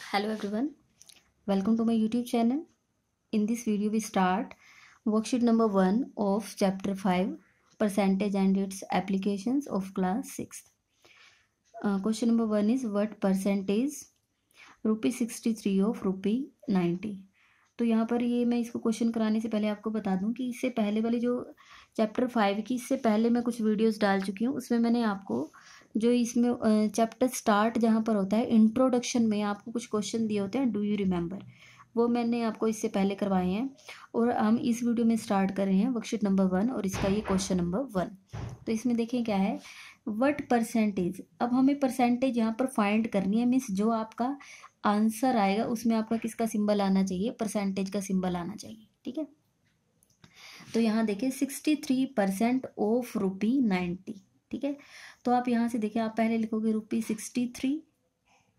hello everyone welcome to my YouTube channel in this video we start worksheet number one of chapter five percentage and its applications of class six question number one is what percentage rupee sixty three of rupee ninety तो यहाँ पर ये मैं इसको question कराने से पहले आपको बता दूँ कि इससे पहले वाली जो चैप्टर फाइव की इससे पहले मैं कुछ वीडियोज़ डाल चुकी हूँ उसमें मैंने आपको जो इसमें चैप्टर स्टार्ट जहाँ पर होता है इंट्रोडक्शन में आपको कुछ क्वेश्चन दिए होते हैं डू यू रिमेंबर वो मैंने आपको इससे पहले करवाए हैं और हम इस वीडियो में स्टार्ट कर रहे हैं वर्कशीट नंबर वन और इसका ये क्वेश्चन नंबर वन तो इसमें देखें क्या है वट परसेंटेज अब हमें परसेंटेज यहाँ पर फाइंड करनी है मीन्स जो आपका आंसर आएगा उसमें आपका किसका सिंबल आना चाहिए परसेंटेज का सिंबल आना चाहिए ठीक है तो यहाँ देखें sixty three percent of rupee ninety ठीक है तो आप यहाँ से देखिए आप पहले लिखोगे रुपी सिक्सटी थ्री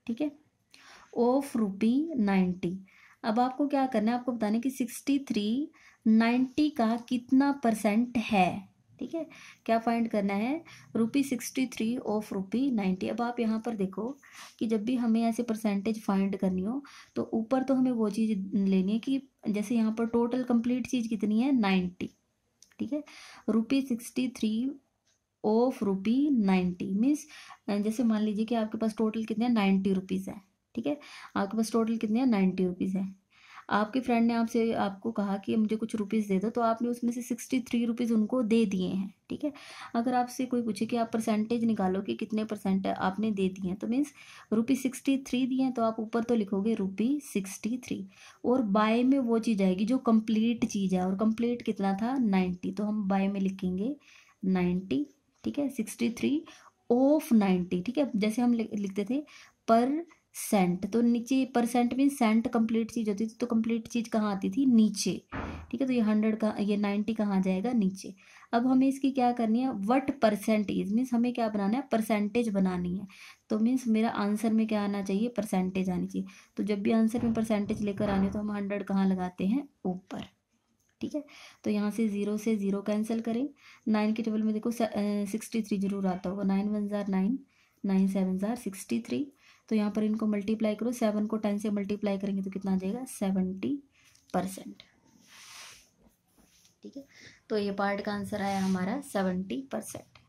ठीक है ऑफ रुपी नाइन्टी अब आपको क्या करना है आपको बताने कि सिक्सटी थ्री नाइन्टी का कितना परसेंट है ठीक है क्या फाइंड करना है rupee sixty three of rupee ninety अब आप यहाँ पर देखो कि जब भी हमें ऐसे परसेंटेज फाइंड करनी हो तो ऊपर तो हमें वो चीज़ लेनी है कि जैसे यहाँ पर टोटल कंप्लीट चीज़ कितनी है नाइन्टी ठीक है rupee sixty three of rupee ninety means जैसे मान लीजिए कि आपके पास टोटल कितने नाइन्टी रुपीज़ है ठीक है आपके पास टोटल कितने नाइन्टी रुपीज़ है आपके फ्रेंड ने आपसे आपको कहा कि मुझे कुछ रुपीज़ दे दो तो आपने उसमें से सिक्सटी थ्री रुपीज़ उनको दे दिए हैं ठीक है अगर आपसे कोई पूछे कि आप परसेंटेज निकालो कि कितने परसेंट आपने दे दिए हैं तो मीन्स रुपी सिक्सटी थ्री दिए हैं तो आप ऊपर तो लिखोगे रुपी सिक्सटी थ्री और बाय में वो चीज़ आएगी जो कम्प्लीट चीज़ है और कम्प्लीट कितना था नाइन्टी तो हम बाय में लिखेंगे नाइन्टी ठीक है सिक्सटी थ्री ऑफ नाइन्टी ठीक है जैसे हम लिखते थे पर सेंट तो नीचे परसेंट मीन सेंट कंप्लीट चीज़ होती थी तो कंप्लीट चीज़ कहाँ आती थी नीचे ठीक है तो ये हंड्रेड का ये नाइन्टी कहाँ जाएगा नीचे अब हमें इसकी क्या करनी है वट परसेंटेज मीन्स हमें क्या बनाना है परसेंटेज बनानी है तो मीन्स मेरा आंसर में क्या आना चाहिए परसेंटेज आनी चाहिए तो जब भी आंसर में परसेंटेज लेकर आने तो हम हंड्रेड कहाँ लगाते हैं ऊपर ठीक है तो यहाँ से ज़ीरो से ज़ीरो कैंसिल करें नाइन के टेबल में देखो सिक्सटी थ्री जरूर आता होगा नाइन वन ज़ार नाइन नाइन सेवन ज़ार सिक्सटी थ्री तो यहाँ पर इनको मल्टीप्लाई करो सेवन को टेन से मल्टीप्लाई करेंगे तो कितना आ जाएगा सेवेंटी परसेंट ठीक है तो ये पार्ट का आंसर आया हमारा सेवेंटी परसेंट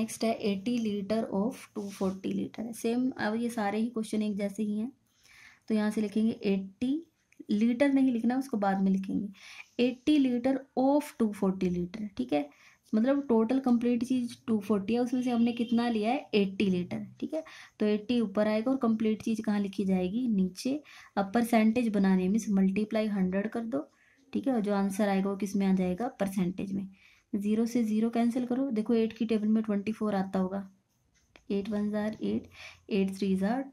नेक्स्ट है eighty litre of two forty litre same अब ये सारे ही क्वेश्चन एक जैसे ही हैं तो यहाँ से लिखेंगे एट्टी लीटर नहीं लिखना उसको बाद में लिखेंगे eighty litre of two forty litre ठीक है मतलब टोटल कंप्लीट चीज़ टू फोर्टी है उसमें से हमने कितना लिया है एट्टी लीटर ठीक है तो एट्टी ऊपर आएगा और कंप्लीट चीज़ कहाँ लिखी जाएगी नीचे अब परसेंटेज बनाने में मल्टीप्लाई हंड्रेड कर दो ठीक है और जो आंसर आएगा वो किस में आ जाएगा परसेंटेज में ज़ीरो से ज़ीरो कैंसिल करो देखो एट की टेबल में ट्वेंटी फोर आता होगा एट वन ज़ार एट एट थ्री ज़ार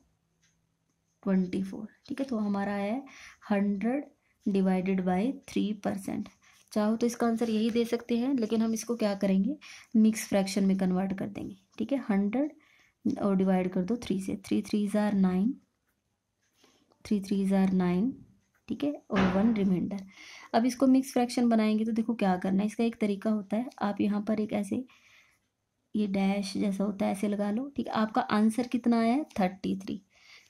ट्वेंटी फोर ठीक है तो हमारा है hundred divided by three percent चाहो तो इसका आंसर यही दे सकते हैं लेकिन हम इसको क्या करेंगे मिक्स फ्रैक्शन में कन्वर्ट कर देंगे ठीक है हंड्रेड और डिवाइड कर दो थ्री से थ्री थ्री ज़ार नाइन थ्री थ्री ज़ार नाइन ठीक है और वन रिमाइंडर अब इसको मिक्स फ्रैक्शन बनाएंगे तो देखो क्या करना है इसका एक तरीका होता है आप यहाँ पर एक ऐसे ये डैश जैसा होता है ऐसे लगा लो ठीक है आपका आंसर कितना आया थर्टी थ्री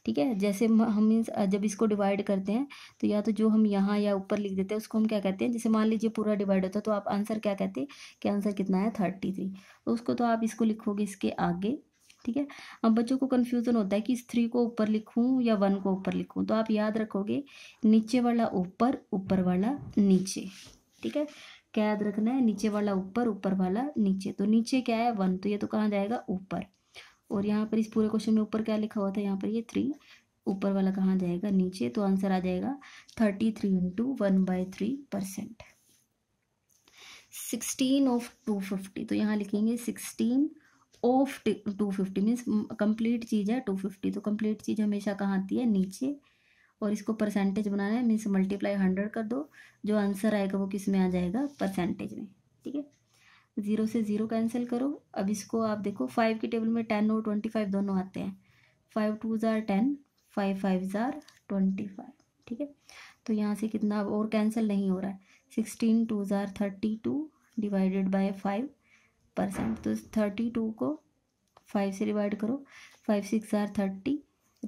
ठीक है जैसे हम जब इसको डिवाइड करते हैं तो या तो जो हम यहाँ या ऊपर लिख देते हैं उसको हम क्या कहते हैं जैसे मान लीजिए पूरा डिवाइड होता है तो आप आंसर क्या कहते हैं कि आंसर कितना है थर्टी थ्री तो उसको तो आप इसको लिखोगे इसके आगे ठीक है अब बच्चों को कन्फ्यूज़न होता है कि इस थ्री को ऊपर लिखूं या वन को ऊपर लिखूं तो आप याद रखोगे नीचे वाला ऊपर ऊपर वाला नीचे ठीक है क्या याद रखना है नीचे वाला ऊपर ऊपर वाला नीचे तो नीचे क्या है वन तो ये तो कहाँ जाएगा ऊपर और यहाँ पर इस पूरे क्वेश्चन में ऊपर क्या लिखा हुआ था यहाँ पर ये थ्री ऊपर वाला कहाँ जाएगा नीचे तो आंसर आ जाएगा thirty three into one by three percent sixteen of two fifty तो यहाँ लिखेंगे sixteen of two fifty means complete चीज़ है टू फिफ्टी तो कंप्लीट चीज़ हमेशा कहाँ आती है नीचे और इसको परसेंटेज बनाना है मीन्स मल्टीप्लाई हंड्रेड कर दो जो आंसर आएगा वो किस में आ जाएगा परसेंटेज में ठीक है ज़ीरो से ज़ीरो कैंसिल करो अब इसको आप देखो फाइव की टेबल में टेन और ट्वेंटी फाइव दोनों आते हैं फाइव टू ज़ार टेन फाइव फाइव ज़ार ट्वेंटी फाइव ठीक है तो यहाँ से कितना और कैंसिल नहीं हो रहा है सिक्सटीन टू ज़ार thirty two divided by five percent तो थर्टी टू को फाइव से डिवाइड करो फाइव सिक्स ज़ार thirty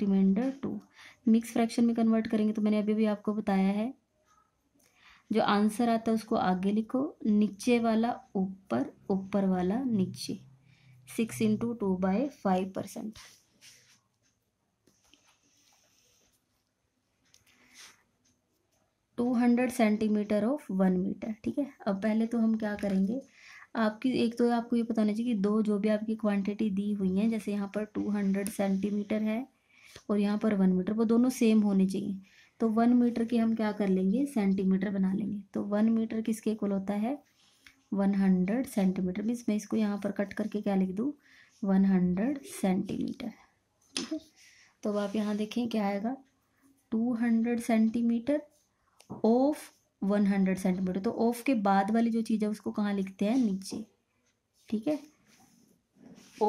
remainder two mix fraction में कन्वर्ट करेंगे तो मैंने अभी भी आपको बताया है जो आंसर आता है उसको आगे लिखो नीचे वाला ऊपर ऊपर वाला नीचे six into two by five percent two hundred centimetre of one metre ठीक है अब पहले तो हम क्या करेंगे आपकी एक तो आपको ये पता होना चाहिए कि दो जो भी आपकी क्वांटिटी दी हुई है जैसे यहाँ पर टू हंड्रेड सेंटीमीटर है और यहाँ पर वन मीटर वो दोनों सेम होने चाहिए तो वन मीटर की हम क्या कर लेंगे सेंटीमीटर बना लेंगे तो वन मीटर किसके कुल होता है वन हंड्रेड सेंटीमीटर मीन्स मैं इसको यहाँ पर कट करके क्या लिख दूँ वन हंड्रेड सेंटीमीटर ठीक है तो अब आप यहाँ देखें क्या आएगा two hundred centimetre of one hundred centimetre तो ऑफ के बाद वाली जो चीज़ है उसको कहाँ लिखते हैं नीचे ठीक है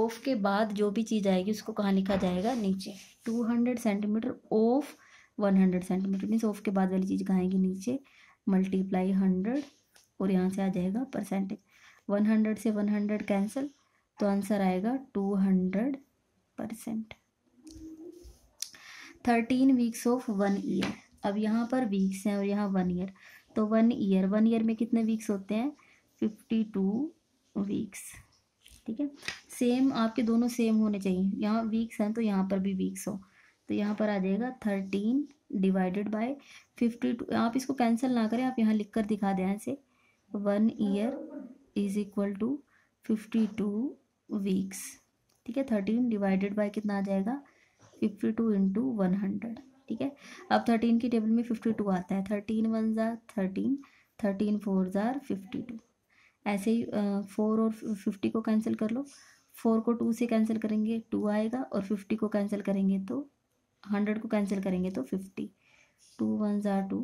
ऑफ के बाद जो भी चीज़ आएगी उसको कहाँ लिखा जाएगा नीचे two hundred centimetre of one hundred centimetre means of के बाद वाली चीज़ कहाँ आएगी नीचे मल्टीप्लाई हंड्रेड और यहाँ से आ जाएगा परसेंटेज वन हंड्रेड से वन हंड्रेड कैंसिल तो आंसर आएगा two hundred percent thirteen weeks of one year अब यहाँ पर वीक्स हैं और यहाँ वन ईयर तो वन ईयर वन ईयर में कितने वीक्स होते हैं फिफ्टी टू वीक्स ठीक है सेम आपके दोनों सेम होने चाहिए यहाँ वीक्स हैं तो यहाँ पर भी वीक्स हो तो यहाँ पर आ जाएगा thirteen divided by fifty two आप इसको कैंसिल ना करें आप यहाँ लिख कर दिखा दें ऐसे one year is equal to fifty two weeks ठीक है थर्टीन डिवाइडेड बाय कितना आ जाएगा fifty two into one hundred ठीक है अब थर्टीन की टेबल में फिफ्टी टू आता है थर्टीन वन ज़ार थर्टीन थर्टीन फोर ज़ार फिफ्टी टू ऐसे ही फोर और फिफ्टी को कैंसिल कर लो फोर को टू से कैंसिल करेंगे टू आएगा और फिफ्टी को कैंसिल करेंगे तो हंड्रेड को कैंसिल करेंगे तो फिफ्टी टू वन ज़ार टू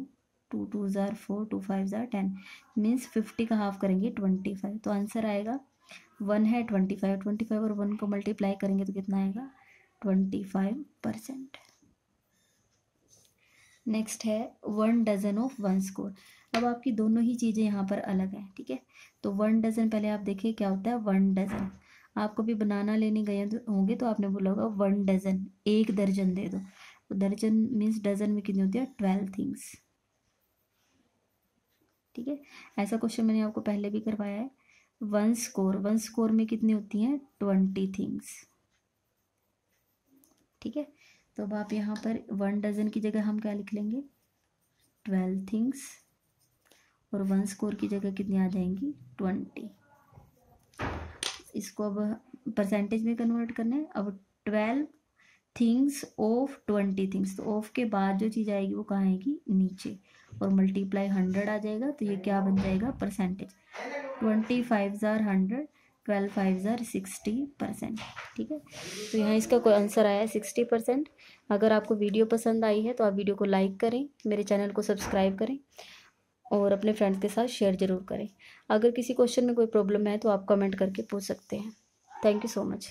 टू टू ज़ार फोर टू फाइव ज़ार टेन मीन्स फिफ्टी का हाफ करेंगे ट्वेंटी फाइव तो आंसर आएगा वन है ट्वेंटी फाइव ट्वेंटी फाइव और वन को मल्टीप्लाई करेंगे तो कितना आएगा ट्वेंटी फाइव परसेंट नेक्स्ट है one dozen of one score अब आपकी दोनों ही चीज़ें यहाँ पर अलग हैं ठीक है तो वन डजन पहले आप देखिए क्या होता है वन डजन आप कभी बनाना लेने गए तो होंगे तो आपने बोला होगा वन डजन एक दर्जन दे दो तो दर्जन मीन्स डजन में कितनी होती है ट्वेल्व थिंग्स ठीक है ऐसा क्वेश्चन मैंने आपको पहले भी करवाया है वन स्कोर वन स्कोर में कितनी होती हैं ट्वेंटी थिंग्स ठीक है तो अब आप यहाँ पर वन डजन की जगह हम क्या लिख लेंगे ट्वेल्व थिंग्स और वन स्कोर की जगह कितनी आ जाएंगी ट्वेंटी इसको अब परसेंटेज में कन्वर्ट करना है अब twelve things of twenty things तो ऑफ के बाद जो चीज़ आएगी वो कहाँ आएगी नीचे और मल्टीप्लाई हंड्रेड आ जाएगा तो ये क्या बन जाएगा परसेंटेज ट्वेंटी फाइव ज़ार हंड्रेड ट्वेल्व फाइव ज़ार सिक्सटी परसेंट ठीक है तो यहाँ इसका कोई आंसर आया है सिक्सटी परसेंट अगर आपको वीडियो पसंद आई है तो आप वीडियो को लाइक करें मेरे चैनल को सब्सक्राइब करें और अपने फ्रेंड्स के साथ शेयर ज़रूर करें अगर किसी क्वेश्चन में कोई प्रॉब्लम है तो आप कमेंट करके पूछ सकते हैं थैंक यू सो मच